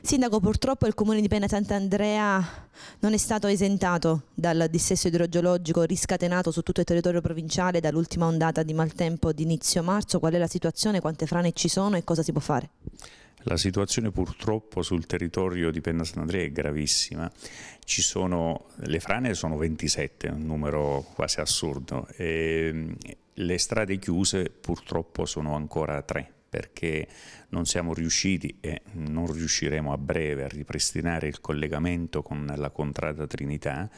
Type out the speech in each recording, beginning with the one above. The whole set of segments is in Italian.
Sindaco, purtroppo il comune di Pena Sant'Andrea non è stato esentato dal dissesto idrogeologico riscatenato su tutto il territorio provinciale dall'ultima ondata di maltempo di inizio marzo. Qual è la situazione, quante frane ci sono e cosa si può fare? La situazione purtroppo sul territorio di Penna Sant'Andrea è gravissima. Sono, le frane sono 27, un numero quasi assurdo. E ehm, le strade chiuse purtroppo sono ancora 3 perché non siamo riusciti e non riusciremo a breve a ripristinare il collegamento con la contrada Trinità,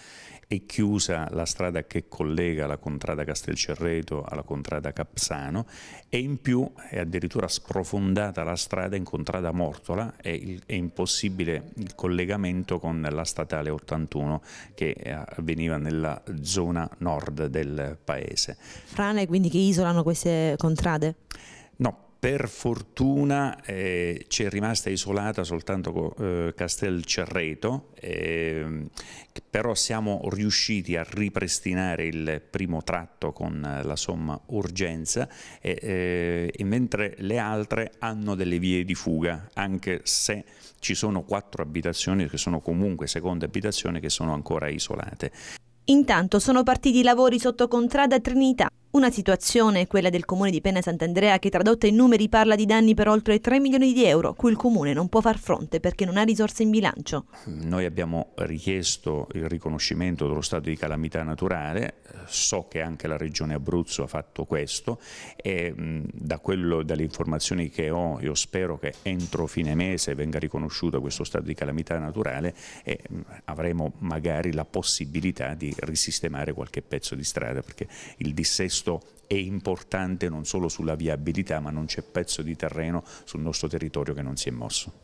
è chiusa la strada che collega la contrada Castelcerreto alla contrada Capsano e in più è addirittura sprofondata la strada in contrada Mortola e il, è impossibile il collegamento con la statale 81 che eh, avveniva nella zona nord del paese. Frane quindi che isolano queste contrade? No, per fortuna eh, ci è rimasta isolata soltanto eh, Castel Cerreto, eh, però siamo riusciti a ripristinare il primo tratto con la somma urgenza eh, e, mentre le altre hanno delle vie di fuga, anche se ci sono quattro abitazioni che sono comunque seconde abitazioni che sono ancora isolate. Intanto sono partiti i lavori sotto contrada Trinità una situazione, quella del comune di Pena Sant'Andrea, che tradotta in numeri parla di danni per oltre 3 milioni di euro, cui il comune non può far fronte perché non ha risorse in bilancio. Noi abbiamo richiesto il riconoscimento dello stato di calamità naturale, so che anche la regione Abruzzo ha fatto questo e da quello, dalle informazioni che ho io spero che entro fine mese venga riconosciuto questo stato di calamità naturale e avremo magari la possibilità di risistemare qualche pezzo di strada perché il dissesto questo è importante non solo sulla viabilità ma non c'è pezzo di terreno sul nostro territorio che non si è mosso.